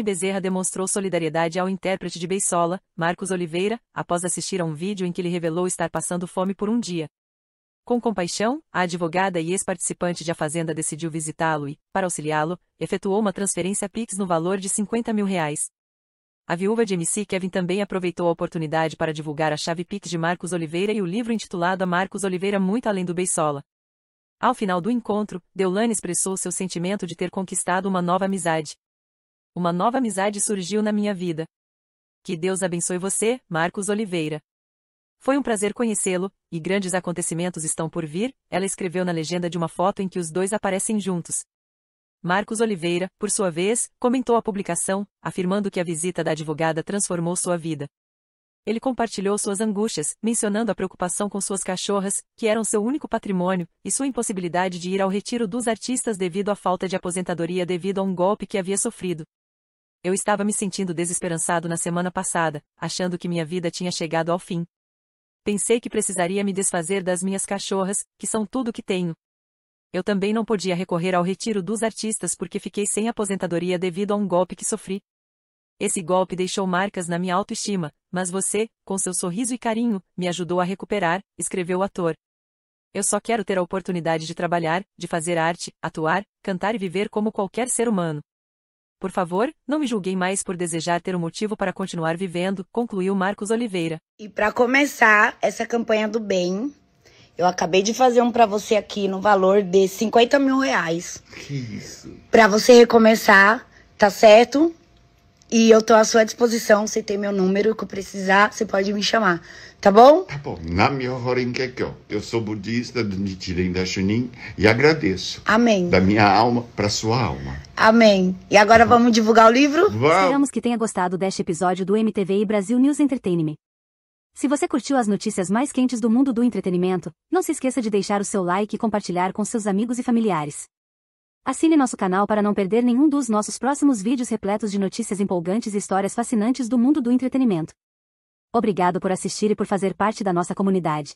Simone Bezerra demonstrou solidariedade ao intérprete de Beisola, Marcos Oliveira, após assistir a um vídeo em que ele revelou estar passando fome por um dia. Com compaixão, a advogada e ex-participante de A Fazenda decidiu visitá-lo e, para auxiliá-lo, efetuou uma transferência Pix no valor de 50 mil reais. A viúva de MC Kevin também aproveitou a oportunidade para divulgar a chave Pix de Marcos Oliveira e o livro intitulado A Marcos Oliveira Muito Além do Beisola. Ao final do encontro, Deulane expressou seu sentimento de ter conquistado uma nova amizade. Uma nova amizade surgiu na minha vida. Que Deus abençoe você, Marcos Oliveira. Foi um prazer conhecê-lo, e grandes acontecimentos estão por vir, ela escreveu na legenda de uma foto em que os dois aparecem juntos. Marcos Oliveira, por sua vez, comentou a publicação, afirmando que a visita da advogada transformou sua vida. Ele compartilhou suas angústias, mencionando a preocupação com suas cachorras, que eram seu único patrimônio, e sua impossibilidade de ir ao retiro dos artistas devido à falta de aposentadoria devido a um golpe que havia sofrido. Eu estava me sentindo desesperançado na semana passada, achando que minha vida tinha chegado ao fim. Pensei que precisaria me desfazer das minhas cachorras, que são tudo que tenho. Eu também não podia recorrer ao retiro dos artistas porque fiquei sem aposentadoria devido a um golpe que sofri. Esse golpe deixou marcas na minha autoestima, mas você, com seu sorriso e carinho, me ajudou a recuperar, escreveu o ator. Eu só quero ter a oportunidade de trabalhar, de fazer arte, atuar, cantar e viver como qualquer ser humano. Por favor, não me julguei mais por desejar ter um motivo para continuar vivendo, concluiu Marcos Oliveira. E para começar essa campanha do bem, eu acabei de fazer um para você aqui no valor de 50 mil reais. Que isso? Para você recomeçar, tá certo? E eu tô à sua disposição. Você tem meu número, que precisar, você pode me chamar. Tá bom? Tá bom. Namyo Eu sou budista do Nichiren Dachunin e agradeço. Amém. Da minha alma para sua alma. Amém. E agora tá vamos divulgar o livro? Vamos. Esperamos que tenha gostado deste episódio do MTV e Brasil News Entertainment. Se você curtiu as notícias mais quentes do mundo do entretenimento, não se esqueça de deixar o seu like e compartilhar com seus amigos e familiares. Assine nosso canal para não perder nenhum dos nossos próximos vídeos repletos de notícias empolgantes e histórias fascinantes do mundo do entretenimento. Obrigado por assistir e por fazer parte da nossa comunidade.